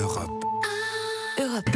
Europe. Europe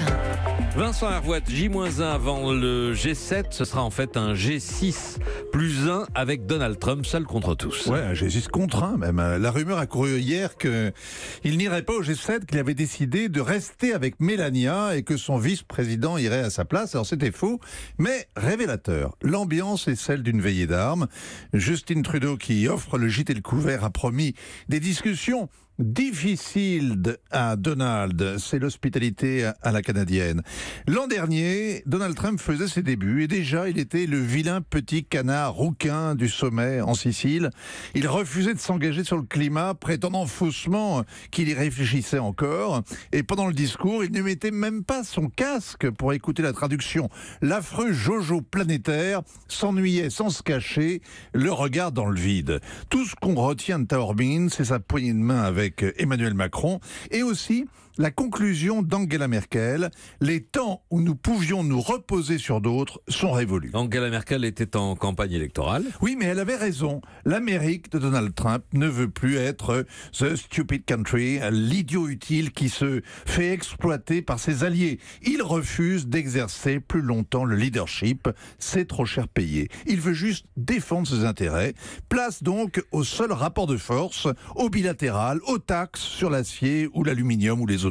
1. Vincent Arvoite, J-1 avant le G7, ce sera en fait un G6 plus 1 avec Donald Trump, seul contre tous. Ouais, un G6 contre 1 même. La rumeur a couru hier qu'il n'irait pas au G7, qu'il avait décidé de rester avec Melania et que son vice-président irait à sa place. Alors c'était faux, mais révélateur. L'ambiance est celle d'une veillée d'armes. Justine Trudeau, qui offre le gîte et le couvert, a promis des discussions difficile à Donald, c'est l'hospitalité à la canadienne. L'an dernier, Donald Trump faisait ses débuts et déjà il était le vilain petit canard rouquin du sommet en Sicile. Il refusait de s'engager sur le climat, prétendant faussement qu'il y réfléchissait encore. Et pendant le discours, il ne mettait même pas son casque pour écouter la traduction. L'affreux Jojo planétaire s'ennuyait sans se cacher, le regard dans le vide. Tout ce qu'on retient de Taormine, c'est sa poignée de main avec avec euh, Emmanuel Macron et aussi la conclusion d'Angela Merkel, les temps où nous pouvions nous reposer sur d'autres sont révolus. Angela Merkel était en campagne électorale. Oui, mais elle avait raison. L'Amérique de Donald Trump ne veut plus être the stupid country, l'idiot utile qui se fait exploiter par ses alliés. Il refuse d'exercer plus longtemps le leadership. C'est trop cher payé. Il veut juste défendre ses intérêts. Place donc au seul rapport de force, au bilatéral, aux taxes sur l'acier ou l'aluminium ou les autres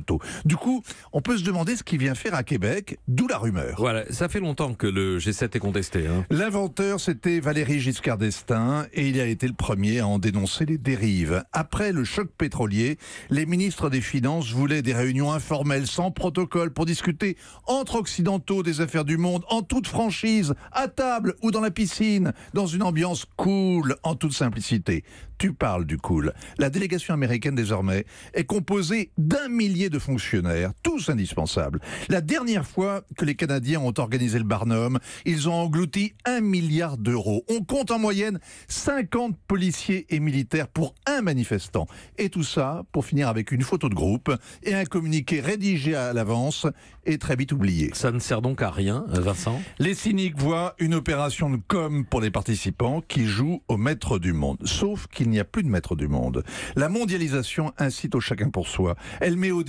du coup, on peut se demander ce qu'il vient faire à Québec, d'où la rumeur. Voilà, ça fait longtemps que le G7 est contesté. Hein. L'inventeur, c'était Valéry Giscard d'Estaing, et il a été le premier à en dénoncer les dérives. Après le choc pétrolier, les ministres des Finances voulaient des réunions informelles, sans protocole, pour discuter entre occidentaux des affaires du monde, en toute franchise, à table ou dans la piscine, dans une ambiance cool, en toute simplicité. Tu parles du cool. La délégation américaine désormais est composée d'un millier de fonctionnaires, tous indispensables. La dernière fois que les Canadiens ont organisé le Barnum, ils ont englouti un milliard d'euros. On compte en moyenne 50 policiers et militaires pour un manifestant. Et tout ça pour finir avec une photo de groupe et un communiqué rédigé à l'avance et très vite oublié. Ça ne sert donc à rien, euh, Vincent Les cyniques voient une opération de com pour les participants qui jouent au maître du monde. Sauf qu'il n'y a plus de maître du monde. La mondialisation incite au chacun pour soi. Elle met au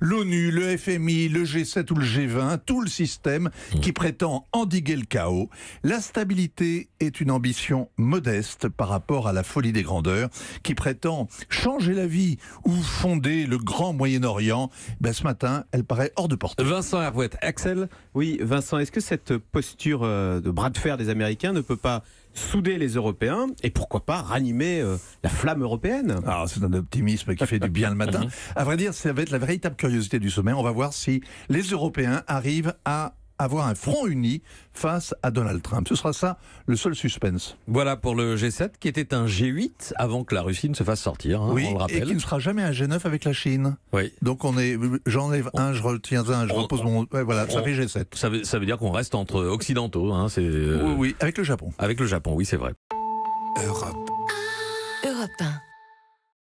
l'ONU, le FMI, le G7 ou le G20, tout le système mmh. qui prétend endiguer le chaos. La stabilité est une ambition modeste par rapport à la folie des grandeurs qui prétend changer la vie ou fonder le grand Moyen-Orient. Ben, ce matin, elle paraît hors de portée. Vincent Hervouette, Axel Oui, Vincent, est-ce que cette posture euh, de bras de fer des Américains ne peut pas souder les Européens et pourquoi pas ranimer euh, la flamme européenne. Alors ah, c'est un optimisme qui fait du bien le matin. À vrai dire, ça va être la véritable curiosité du sommet. On va voir si les Européens arrivent à avoir un front uni face à Donald Trump. Ce sera ça le seul suspense. Voilà pour le G7 qui était un G8 avant que la Russie ne se fasse sortir. Hein, oui, on le rappelle. et qui ne sera jamais un G9 avec la Chine. Oui. Donc on est, j'enlève un, je retiens un, je repose mon, voilà, ça fait G7. Ça veut, dire qu'on reste entre occidentaux. Hein, c'est. Oui, avec le Japon. Avec le Japon, oui, c'est vrai. Europe. Europe